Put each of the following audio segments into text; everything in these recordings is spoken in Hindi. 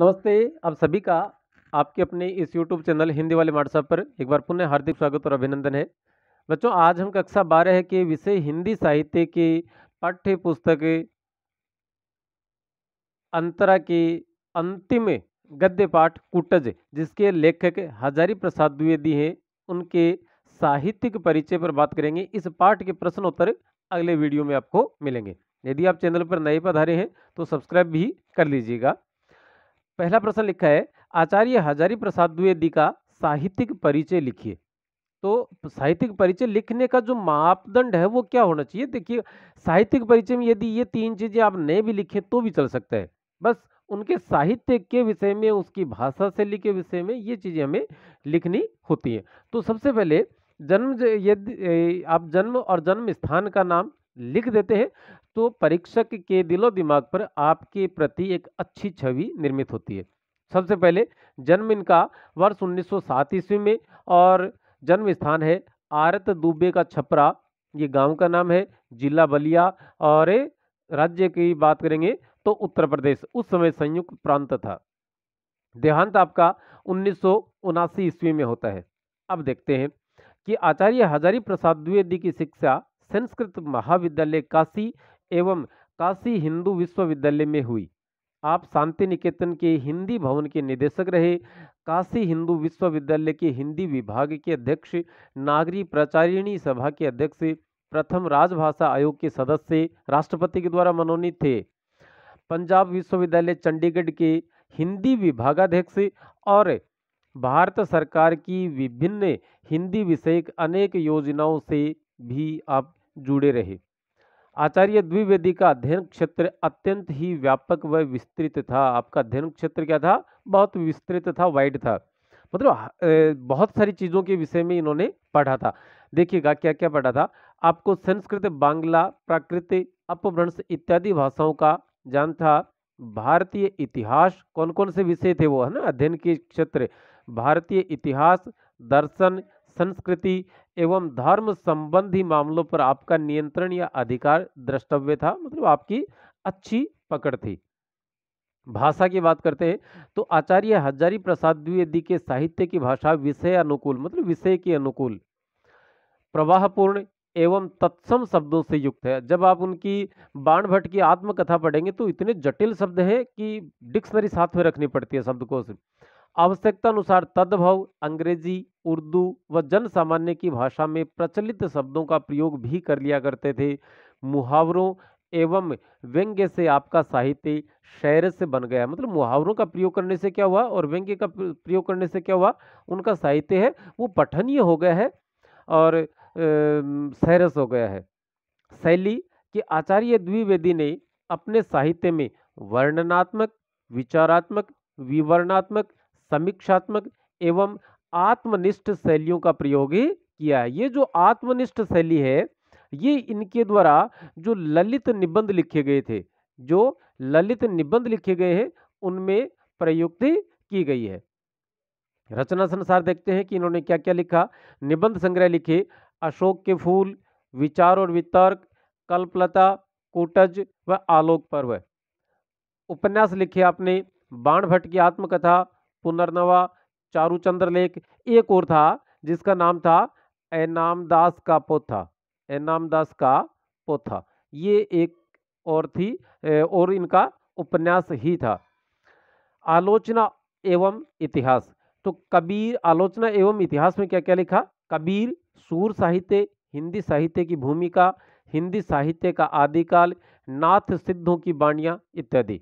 नमस्ते आप सभी का आपके अपने इस यूट्यूब चैनल हिंदी वाले व्हाट्सएप पर एक बार पुनः हार्दिक स्वागत और अभिनंदन है बच्चों आज हम कक्षा बारह के विषय हिंदी साहित्य के पाठ्य पुस्तक अंतरा के अंतिम गद्य पाठ कुटज जिसके लेखक हजारी प्रसाद द्विवेदी हैं उनके साहित्यिक परिचय पर बात करेंगे इस पाठ के प्रश्नोत्तर अगले वीडियो में आपको मिलेंगे यदि आप चैनल पर नए पधारे हैं तो सब्सक्राइब भी कर लीजिएगा पहला प्रश्न लिखा है आचार्य हजारी प्रसाद द्विवेदी का साहित्यिक परिचय लिखिए तो साहित्यिक परिचय लिखने का जो मापदंड है वो क्या होना चाहिए देखिए साहित्यिक परिचय में यदि ये तीन चीज़ें आप नए भी लिखें तो भी चल सकता है बस उनके साहित्य के विषय में उसकी भाषा शैली के विषय में ये चीज़ें हमें लिखनी होती हैं तो सबसे पहले जन्म यदि आप जन्म और जन्म स्थान का नाम लिख देते हैं तो परीक्षक के दिलो दिमाग पर आपके प्रति एक अच्छी छवि निर्मित होती है सबसे पहले जन्म इनका वर्ष 1907 ईस्वी में और जन्म स्थान है आरत दुबे का छपरा ये गांव का नाम है जिला बलिया और राज्य की बात करेंगे तो उत्तर प्रदेश उस समय संयुक्त प्रांत था देहांत आपका उन्नीस ईस्वी में होता है अब देखते हैं कि आचार्य हजारी प्रसाद द्विवेदी की शिक्षा संस्कृत महाविद्यालय काशी एवं काशी हिंदू विश्वविद्यालय में हुई आप शांति निकेतन के हिंदी भवन के निदेशक रहे काशी हिंदू विश्वविद्यालय के हिंदी विभाग के अध्यक्ष नागरी प्रचारिणी सभा के अध्यक्ष प्रथम राजभाषा आयोग के सदस्य राष्ट्रपति के द्वारा मनोनीत थे पंजाब विश्वविद्यालय चंडीगढ़ के हिंदी विभागाध्यक्ष और भारत सरकार की विभिन्न हिंदी विषयक अनेक योजनाओं से भी आप जुड़े रहे आचार्य द्विवेदी का अध्ययन क्षेत्र अत्यंत ही व्यापक व विस्तृत था आपका अध्ययन क्षेत्र क्या था बहुत विस्तृत था वाइड था मतलब बहुत सारी चीज़ों के विषय में इन्होंने पढ़ा था देखिएगा क्या क्या पढ़ा था आपको संस्कृत बांग्ला प्राकृत अपभ्रंश इत्यादि भाषाओं का ज्ञान था भारतीय इतिहास कौन कौन से विषय थे वो है ना अध्ययन के क्षेत्र भारतीय इतिहास दर्शन संस्कृति एवं धर्म संबंधी मामलों पर आपका नियंत्रण या अधिकार द्रष्टव्य था मतलब आपकी अच्छी पकड़ थी भाषा की बात करते हैं तो आचार्य हजारी प्रसाद द्विवेदी के साहित्य की भाषा विषय अनुकूल मतलब विषय के अनुकूल प्रवाहपूर्ण एवं तत्सम शब्दों से युक्त है जब आप उनकी बाण भट्ट की आत्मकथा पढ़ेंगे तो इतने जटिल शब्द हैं कि डिक्शनरी साथ में रखनी पड़ती है शब्दकोश आवश्यकता अनुसार तद्भव अंग्रेजी उर्दू व जन सामान्य की भाषा में प्रचलित शब्दों का प्रयोग भी कर लिया करते थे मुहावरों एवं व्यंग्य से आपका साहित्य शैर से बन गया मतलब मुहावरों का प्रयोग करने से क्या हुआ और व्यंग्य का प्रयोग करने से क्या हुआ उनका साहित्य है वो पठनीय हो गया है और सैरस हो गया है शैली के आचार्य द्विवेदी ने अपने साहित्य में वर्णनात्मक विचारात्मक विवरणात्मक समीक्षात्मक एवं आत्मनिष्ठ शैलियों का प्रयोग किया है ये जो आत्मनिष्ठ शैली है ये इनके द्वारा जो ललित निबंध लिखे गए थे जो ललित निबंध लिखे गए हैं उनमें प्रयुक्त की गई है रचना संसार देखते हैं कि इन्होंने क्या क्या लिखा निबंध संग्रह लिखे अशोक के फूल विचार और वितर्क कल्पलता कुटज व आलोक पर्व उपन्यास लिखे आपने बाण भट्ट की आत्मकथा पुनर्नवा चारूचंद्र लेख एक और था जिसका नाम था एनामदास का पोथा एनामदास का पोथा ये एक और थी और इनका उपन्यास ही था आलोचना एवं इतिहास तो कबीर आलोचना एवं इतिहास में क्या क्या लिखा कबीर सूर साहित्य हिंदी साहित्य की भूमिका हिंदी साहित्य का आदिकाल नाथ सिद्धों की बाणियाँ इत्यादि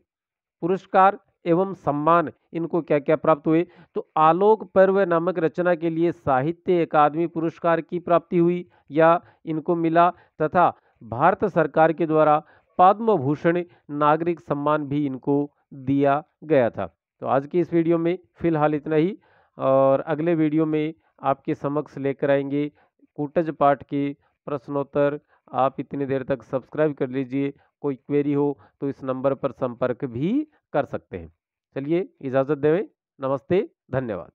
पुरस्कार एवं सम्मान इनको क्या क्या प्राप्त हुए तो आलोक पर्व नामक रचना के लिए साहित्य अकादमी पुरस्कार की प्राप्ति हुई या इनको मिला तथा भारत सरकार के द्वारा पद्म भूषण नागरिक सम्मान भी इनको दिया गया था तो आज की इस वीडियो में फिलहाल इतना ही और अगले वीडियो में आपके समक्ष लेकर आएंगे कूटज पाठ के प्रश्नोत्तर आप इतनी देर तक सब्सक्राइब कर लीजिए कोई क्वेरी हो तो इस नंबर पर संपर्क भी कर सकते हैं चलिए इजाज़त देवें नमस्ते धन्यवाद